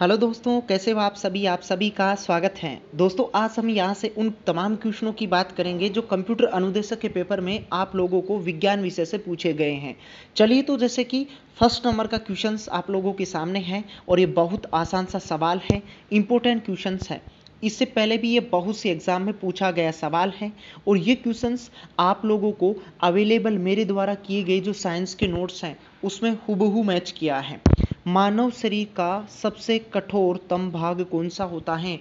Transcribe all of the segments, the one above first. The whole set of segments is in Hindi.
हेलो दोस्तों कैसे हो आप सभी आप सभी का स्वागत है दोस्तों आज हम यहाँ से उन तमाम क्वेश्चनों की बात करेंगे जो कंप्यूटर अनुदेशक के पेपर में आप लोगों को विज्ञान विषय से पूछे गए हैं चलिए तो जैसे कि फर्स्ट नंबर का क्वेश्चन आप लोगों के सामने है और ये बहुत आसान सा सवाल है इंपॉर्टेंट क्वेश्चन है इससे पहले भी ये बहुत से एग्ज़ाम में पूछा गया सवाल है और ये क्वेश्चन आप लोगों को अवेलेबल मेरे द्वारा किए गए जो साइंस के नोट्स हैं उसमें हुबहू मैच किया है मानव शरीर का सबसे कठोरतम भाग कौन सा होता है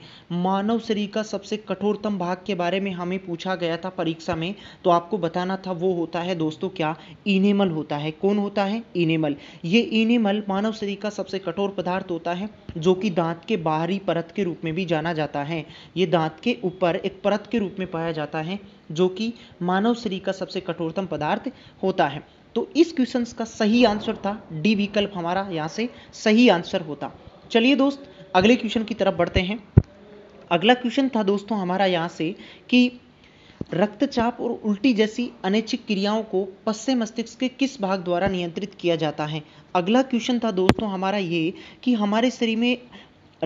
मानव शरीर का सबसे कठोरतम भाग के बारे में हमें पूछा गया था परीक्षा में तो आपको बताना था वो होता है दोस्तों क्या इनेमल होता है कौन होता है इनेमल ये इनेमल मानव शरीर का सबसे कठोर पदार्थ होता है जो कि दांत के बाहरी परत के रूप में भी जाना जाता है ये दांत के ऊपर एक परत के रूप में पाया जाता है जो कि मानव शरीर का सबसे कठोरतम पदार्थ होता है तो इस क्वेश्चन का सही आंसर था डी विकल्प हमारा यहाँ से सही आंसर होता चलिए दोस्त अगले क्वेश्चन की तरफ बढ़ते हैं अगला क्वेश्चन था दोस्तों हमारा यहाँ से कि रक्तचाप और उल्टी जैसी अनैच्छिक क्रियाओं को पश्चिम मस्तिष्क के किस भाग द्वारा नियंत्रित किया जाता है अगला क्वेश्चन था दोस्तों हमारा ये कि हमारे शरीर में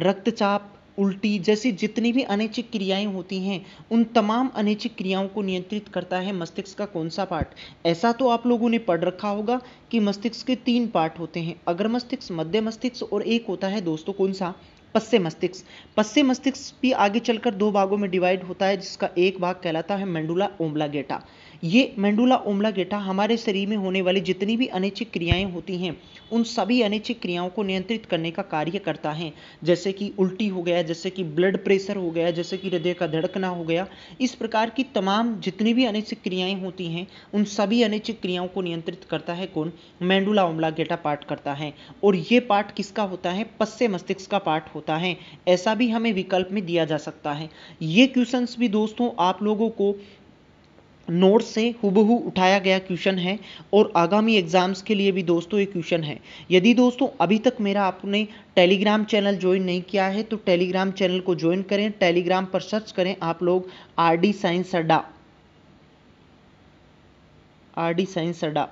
रक्तचाप उल्टी जैसी जितनी भी अनैच्छिक क्रियाएं होती हैं उन तमाम अनैच्छिक क्रियाओं को नियंत्रित करता है मस्तिष्क का कौन सा पार्ट ऐसा तो आप लोगों ने पढ़ रखा होगा कि मस्तिष्क के तीन पार्ट होते हैं अग्र मस्तिष्क मध्य मस्तिष्क और एक होता है दोस्तों कौन सा पस्से मस्तिष्क पस्से मस्तिष्क भी आगे चलकर दो भागों में डिवाइड होता है जिसका एक भाग कहलाता है मेंडुला गेटा ये मेंडुला ओमला गेटा हमारे शरीर में होने वाली जितनी भी अनैच्छिक क्रियाएं होती हैं उन सभी अनैच्छिक क्रियाओं को नियंत्रित करने का कार्य करता है जैसे कि उल्टी हो गया जैसे कि ब्लड प्रेशर हो गया जैसे कि हृदय का धड़कना हो गया इस प्रकार की तमाम जितनी भी अनैच्छिक क्रियाएं होती हैं उन सभी अनैच्छिक क्रियाओं को नियंत्रित करता है कौन मेंडुला ओमला गेटा पाठ करता है और ये पाठ किसका होता है पश्चे मस्तिष्क का पाठ होता है ऐसा भी हमें विकल्प में दिया जा सकता है ये क्वेश्चंस भी दोस्तों आप लोगों को नोट्स से हुबहू उठाया गया क्वेश्चन है और आगामी एग्ज़ाम्स के लिए भी दोस्तों ये क्वेश्चन है यदि दोस्तों अभी तक मेरा आपने टेलीग्राम चैनल ज्वाइन नहीं किया है तो टेलीग्राम चैनल को ज्वाइन करें टेलीग्राम पर सर्च करें आप लोग R D science Adda R D science Adda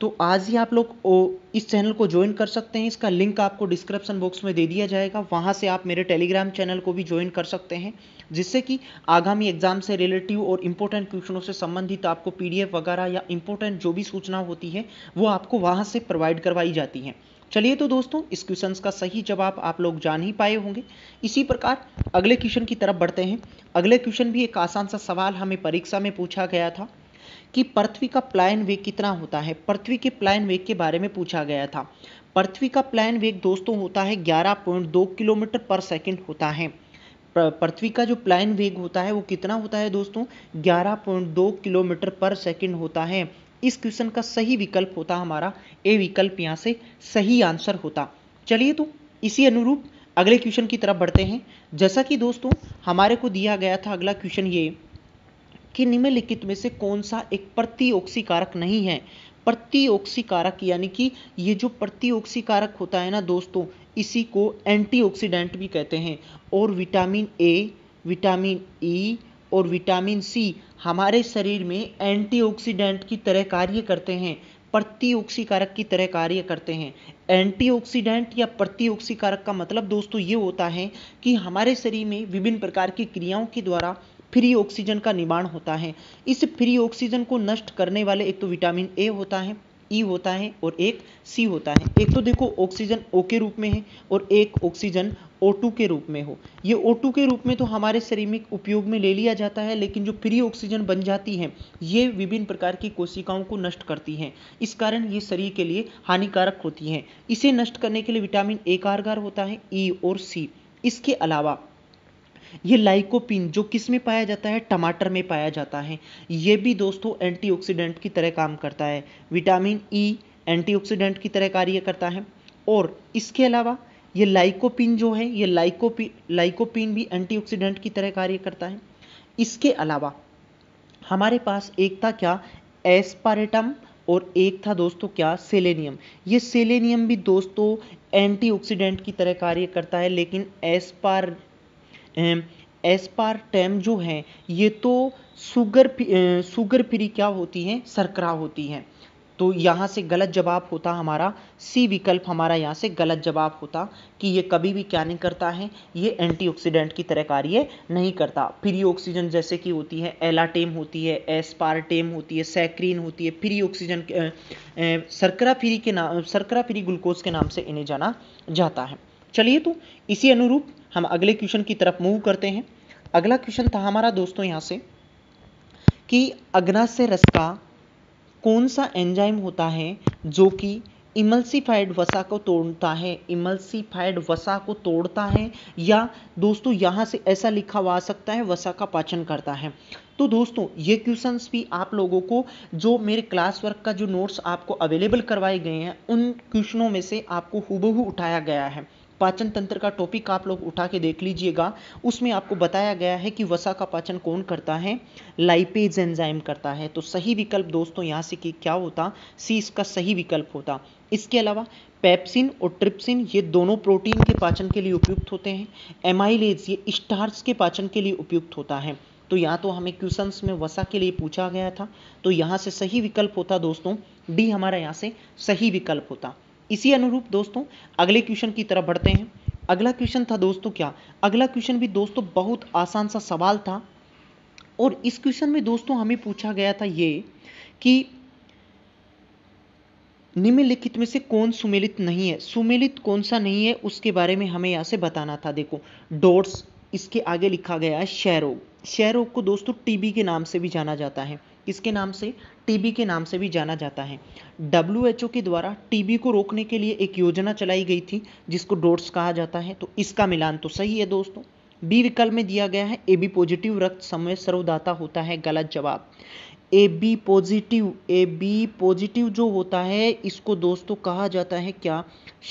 तो आज ही आप लोग ओ, इस चैनल को ज्वाइन कर सकते हैं इसका लिंक आपको डिस्क्रिप्शन बॉक्स में दे दिया जाएगा वहाँ से आप मेरे टेलीग्राम चैनल को भी ज्वाइन कर सकते हैं जिससे कि आगामी एग्जाम से रिलेटिव और इम्पोर्टेंट क्वेश्चनों से संबंधित आपको पी वगैरह या इम्पोर्टेंट जो भी सूचना होती है वो आपको वहाँ से प्रोवाइड करवाई जाती है चलिए तो दोस्तों इस क्वेश्चन का सही जवाब आप लोग जान ही पाए होंगे इसी प्रकार अगले क्वेश्चन की तरफ बढ़ते हैं अगले क्वेश्चन भी एक आसान सा सवाल हमें परीक्षा में पूछा गया था कि पृथ्वी का प्लायन वेग कितना होता है पृथ्वी के प्लायन वेग के बारे में पूछा गया था पृथ्वी का प्लायन वेग दोस्तों होता है 11.2 किलोमीटर पर सेकंड होता है पृथ्वी का जो प्लायन वेग होता है वो कितना होता है दोस्तों 11.2 किलोमीटर पर सेकंड होता है इस क्वेश्चन का सही विकल्प होता हमारा ए विकल्प यहाँ से सही आंसर होता चलिए तो इसी अनुरूप अगले क्वेश्चन की तरफ बढ़ते हैं जैसा कि दोस्तों हमारे को दिया गया था अगला क्वेश्चन ये कि निम्नलिखित में से कौन सा एक प्रतिओक्सी कारक नहीं है प्रतिओक्सी कारक यानी कि ये जो प्रतिओक्सी कारक होता है ना दोस्तों इसी को एंटीऑक्सीडेंट भी कहते हैं और vitamin A vitamin E e और विटामिन सी हमारे शरीर में एंटीऑक्सीडेंट की तरह कार्य करते हैं प्रतिओक्सी कारक की तरह कार्य करते हैं एंटीऑक्सीडेंट या प्रतिओक्सी कारक का मतलब दोस्तों ये होता है कि हमारे शरीर में विभिन्न प्रकार की क्रियाओं के द्वारा फ्री ऑक्सीजन का निर्माण होता है इस फ्री ऑक्सीजन को नष्ट करने वाले एक तो विटामिन ए होता है ई e होता है और एक सी होता है एक तो देखो ऑक्सीजन ओ के रूप में है और एक ऑक्सीजन ओ टू के रूप में हो ये ओ टू के रूप में तो हमारे शरीर में उपयोग में ले लिया जाता है लेकिन जो फ्री ऑक्सीजन बन जाती है ये विभिन्न प्रकार की कोशिकाओं को नष्ट करती हैं इस कारण ये शरीर के लिए हानिकारक होती हैं इसे नष्ट करने के लिए विटामिन ए कारगर होता है ई e और सी इसके अलावा ये लाइकोपिन जो किस में पाया जाता है टमाटर में पाया जाता है ये भी दोस्तों एंटीऑक्सीडेंट की तरह काम करता है विटामिन ई e, एंटीऑक्सीडेंट की तरह कार्य करता है और इसके अलावा ये लाइकोपिन जो है ये लाइकोपिन लाइकोपिन भी एंटीऑक्सीडेंट की तरह कार्य करता है इसके अलावा हमारे पास एक था क्या एस्पारेटम और एक था दोस्तों क्या सेलेनियम ये सेलेनियम भी दोस्तों एंटीऑक्सीडेंट की तरह कार्य करता है लेकिन एस्पार एस्पारटैम जो हैं ये तो सुगर सुगर फ्री क्या होती हैं सरकरा होती हैं तो यहाँ से गलत जवाब होता हमारा सी विकल्प हमारा यहाँ से गलत जवाब होता कि ये कभी भी क्या नहीं करता है ये एंटीऑक्सीडेंट की तरह कार्य नहीं करता फ्री ऑक्सीजन जैसे कि होती है एलाटेम होती है एस्पार्टेम होती है सैक्रीन होती है फ्री ऑक्सीजन सरकरा फ्री के नाम सरकरा फ्री ग्लूकोज के नाम से इन्हें जाना जाता है चलिए तो इसी अनुरूप हम अगले क्वेश्चन की तरफ मूव करते हैं अगला क्वेश्चन था हमारा दोस्तों यहाँ से कि अग्नाशय रस का कौन सा एंजाइम होता है जो कि इमल्सीफाइड वसा को तोड़ता है इमल्सीफाइड वसा को तोड़ता है या दोस्तों यहाँ से ऐसा लिखा हुआ आ सकता है वसा का पाचन करता है तो दोस्तों ये क्वेश्चंस भी आप लोगों को जो मेरे क्लास वर्क का जो नोट्स आपको अवेलेबल करवाए गए हैं उन क्वेश्चनों में से आपको हुबहू उठाया गया है पाचन तंत्र का टॉपिक आप लोग उठा के देख लीजिएगा उसमें आपको बताया गया है कि वसा का पाचन कौन करता है लाइपेज एंजाइम करता है तो सही विकल्प दोस्तों यहाँ से कि क्या होता सी इसका सही विकल्प होता इसके अलावा पेप्सिन और ट्रिप्सिन ये दोनों प्रोटीन के पाचन के लिए उपयुक्त होते हैं एमाइलेज ये स्टार्च के पाचन के लिए उपयुक्त होता है तो या तो हमें क्वेश्चंस में वसा के लिए पूछा गया था तो यहाँ से सही विकल्प होता दोस्तों डी हमारा यहाँ से सही विकल्प होता इसी अनुरूप दोस्तों अगले क्वेश्चन की तरफ बढ़ते हैं अगला क्वेश्चन था दोस्तों क्या अगला क्वेश्चन भी दोस्तों बहुत आसान सा सवाल था और इस क्वेश्चन में दोस्तों हमें पूछा गया था ये कि निम्नलिखित में से कौन सुमेलित नहीं है सुमेलित कौन सा नहीं है उसके बारे में हमें यहाँ से बताना था देखो डोर्स इसके आगे लिखा गया है क्षय रोग को दोस्तों टीबी के नाम से भी जाना जाता है किसके नाम से टीबी के नाम से भी जाना जाता है डब्ल्यू के द्वारा टीबी को रोकने के लिए एक योजना चलाई गई थी जिसको डोट्स कहा जाता है तो इसका मिलान तो सही है दोस्तों बी विकल्प में दिया गया है ए बी पॉजिटिव रक्त समय सर्वदाता होता है गलत जवाब A B positive A B positive जो होता है इसको दोस्तों कहा जाता है क्या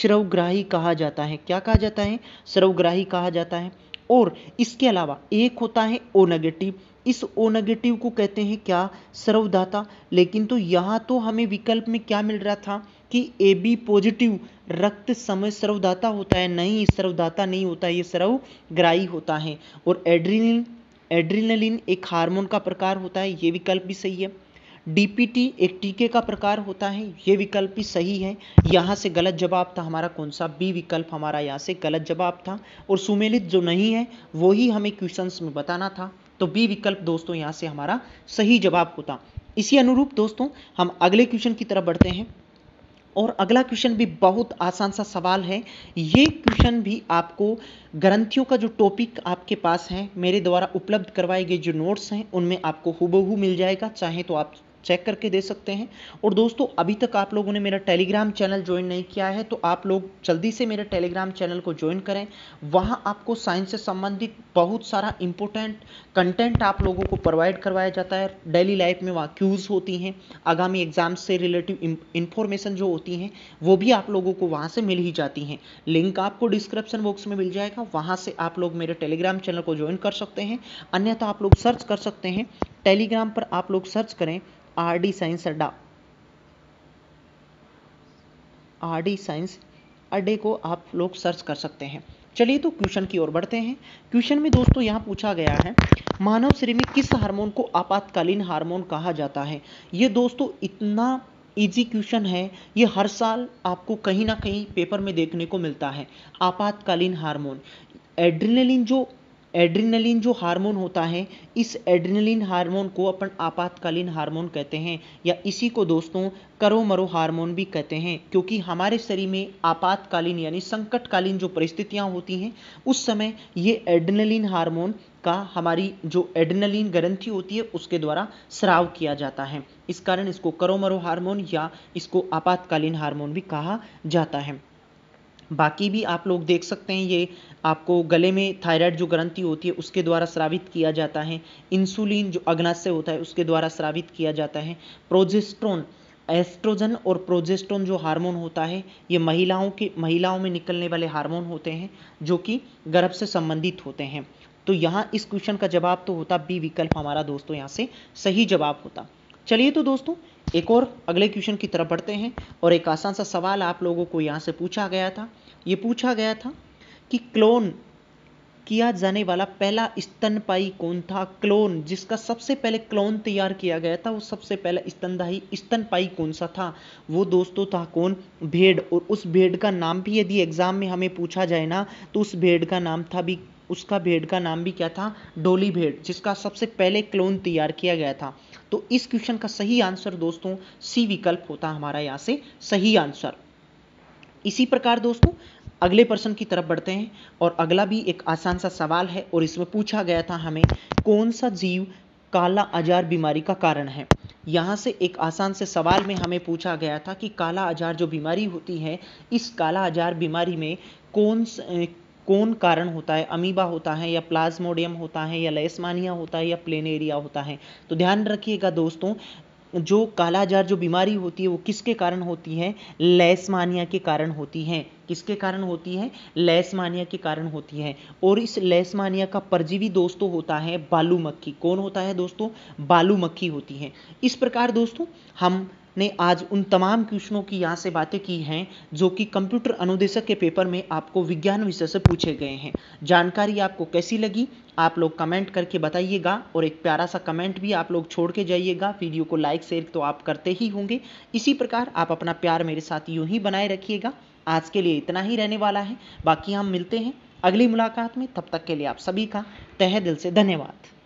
श्रवग्राही कहा जाता है क्या कहा जाता है श्रवग्राही कहा जाता है और इसके अलावा एक होता है ओ नेगेटिव इस ओ नेगेटिव को कहते हैं क्या सर्वदाता लेकिन तो यहाँ तो हमें विकल्प में क्या मिल रहा था कि ए बी पॉजिटिव रक्त समय सर्वदाता होता है नहीं सर्वदाता नहीं होता ये सर्वग्राही होता है और एड्रीन एड्रीनलिन एक हार्मोन का प्रकार होता है ये विकल्प भी सही है डीपीटी एक टीके का प्रकार होता है ये विकल्प भी सही है यहाँ से गलत जवाब था हमारा कौन सा बी विकल्प हमारा यहाँ से गलत जवाब था और सुमेलित जो नहीं है वही हमें क्वेश्चंस में बताना था तो बी विकल्प दोस्तों यहाँ से हमारा सही जवाब होता इसी अनुरूप दोस्तों हम अगले क्वेश्चन की तरफ बढ़ते हैं और अगला क्वेश्चन भी बहुत आसान सा सवाल है ये क्वेश्चन भी आपको ग्रंथियों का जो टॉपिक आपके पास है मेरे द्वारा उपलब्ध करवाए गए जो नोट्स हैं उनमें आपको हुबहू मिल जाएगा चाहे तो आप चेक करके दे सकते हैं और दोस्तों अभी तक आप लोगों ने मेरा टेलीग्राम चैनल ज्वाइन नहीं किया है तो आप लोग जल्दी से मेरे टेलीग्राम चैनल को ज्वाइन करें वहाँ आपको साइंस से संबंधित बहुत सारा इंपॉर्टेंट कंटेंट आप लोगों को प्रोवाइड करवाया जाता है डेली लाइफ में वहाँ क्यूज़ होती हैं आगामी एग्जाम से रिलेटिव इंफॉर्मेशन जो होती हैं वो भी आप लोगों को वहाँ से मिल ही जाती हैं लिंक आपको डिस्क्रिप्शन बॉक्स में मिल जाएगा वहाँ से आप लोग मेरे टेलीग्राम चैनल को ज्वाइन कर सकते हैं अन्यथा आप लोग सर्च कर सकते हैं टेलीग्राम पर आप लोग सर्च करें R D science Adda R D science अड्डे को आप लोग सर्च कर सकते हैं चलिए तो क्वेश्चन की ओर बढ़ते हैं क्वेश्चन में दोस्तों यहाँ पूछा गया है मानव शरीर में किस हार्मोन को आपातकालीन हार्मोन कहा जाता है ये दोस्तों इतना इजी क्वेश्चन है ये हर साल आपको कहीं ना कहीं पेपर में देखने को मिलता है आपातकालीन हार्मोन एड्रिनलिन जो एड्रिनलिन जो हार्मोन होता है इस एड्रिनलिन हार्मोन को अपन आपातकालीन हार्मोन कहते हैं या इसी को दोस्तों करो मरो हार्मोन भी कहते हैं क्योंकि हमारे शरीर में आपातकालीन यानी संकटकालीन जो परिस्थितियाँ होती हैं उस समय ये एड्रिनलिन हार्मोन का हमारी जो एड्रिनलिन ग्रंथि होती है उसके द्वारा स्राव किया जाता है इस कारण इसको करो मरो हार्मोन या इसको आपातकालीन हार्मोन भी कहा जाता है बाकी भी आप लोग देख सकते हैं ये आपको गले में थायराइड जो ग्रंथि होती है उसके द्वारा स्रावित किया जाता है इंसुलिन जो अग्नाशय होता है उसके द्वारा स्रावित किया जाता है प्रोजेस्ट्रोन एस्ट्रोजन और प्रोजेस्ट्रोन जो हार्मोन होता है ये महिलाओं के महिलाओं में निकलने वाले हार्मोन होते हैं जो कि गर्भ से संबंधित होते हैं तो यहाँ इस क्वेश्चन का जवाब तो होता बी विकल्प हमारा दोस्तों यहाँ से सही जवाब होता चलिए तो दोस्तों एक और अगले क्वेश्चन की तरफ बढ़ते हैं और एक आसान सा सवाल आप लोगों को यहाँ से पूछा गया था ये पूछा गया था कि क्लोन किया जाने वाला पहला स्तनपाई कौन था क्लोन जिसका सबसे पहले क्लोन तैयार किया गया था वो सबसे पहला स्तनदाही स्तनपाई कौन सा था वो दोस्तों था कौन भेड़ और उस भेड़ का नाम भी यदि एग्जाम में हमें पूछा जाए ना तो उस भेड़ का नाम था भी उसका भेड़ का नाम भी क्या था डोली भेड़ जिसका सबसे पहले क्लोन तैयार किया गया था तो इस क्वेश्चन का सही आंसर दोस्तों सी विकल्प होता हमारा यहाँ से सही आंसर इसी प्रकार दोस्तों अगले प्रश्न की तरफ बढ़ते हैं और अगला भी एक आसान सा सवाल है और इसमें पूछा गया था हमें कौन सा जीव काला आजार बीमारी का कारण है यहाँ से एक आसान से सवाल में हमें पूछा गया था कि काला आजार जो बीमारी होती है इस काला आजार बीमारी में कौन कौन कारण होता है अमीबा होता है या प्लाज्मोडियम होता है या लेस्मानिया होता है या प्लेनेरिया होता है तो ध्यान रखिएगा दोस्तों जो कालाजार जो बीमारी होती है वो किसके कारण होती है लेस्मानिया के कारण होती है किसके कारण होती है लेस्मानिया के कारण होती है और इस लेस्मानिया का परजीवी दोस्तों होता है बालू मक्खी कौन होता है दोस्तों बालू मक्खी होती है इस प्रकार दोस्तों हम ने आज उन तमाम क्वेश्चनों की यहाँ से बातें की हैं जो कि कंप्यूटर अनुदेशक के पेपर में आपको विज्ञान विषय से पूछे गए हैं जानकारी आपको कैसी लगी आप लोग कमेंट करके बताइएगा और एक प्यारा सा कमेंट भी आप लोग छोड़ के जाइएगा वीडियो को लाइक शेयर तो आप करते ही होंगे इसी प्रकार आप अपना प्यार मेरे साथ यूँ ही बनाए रखिएगा आज के लिए इतना ही रहने वाला है बाकी हम मिलते हैं अगली मुलाकात में तब तक के लिए आप सभी का तह दिल से धन्यवाद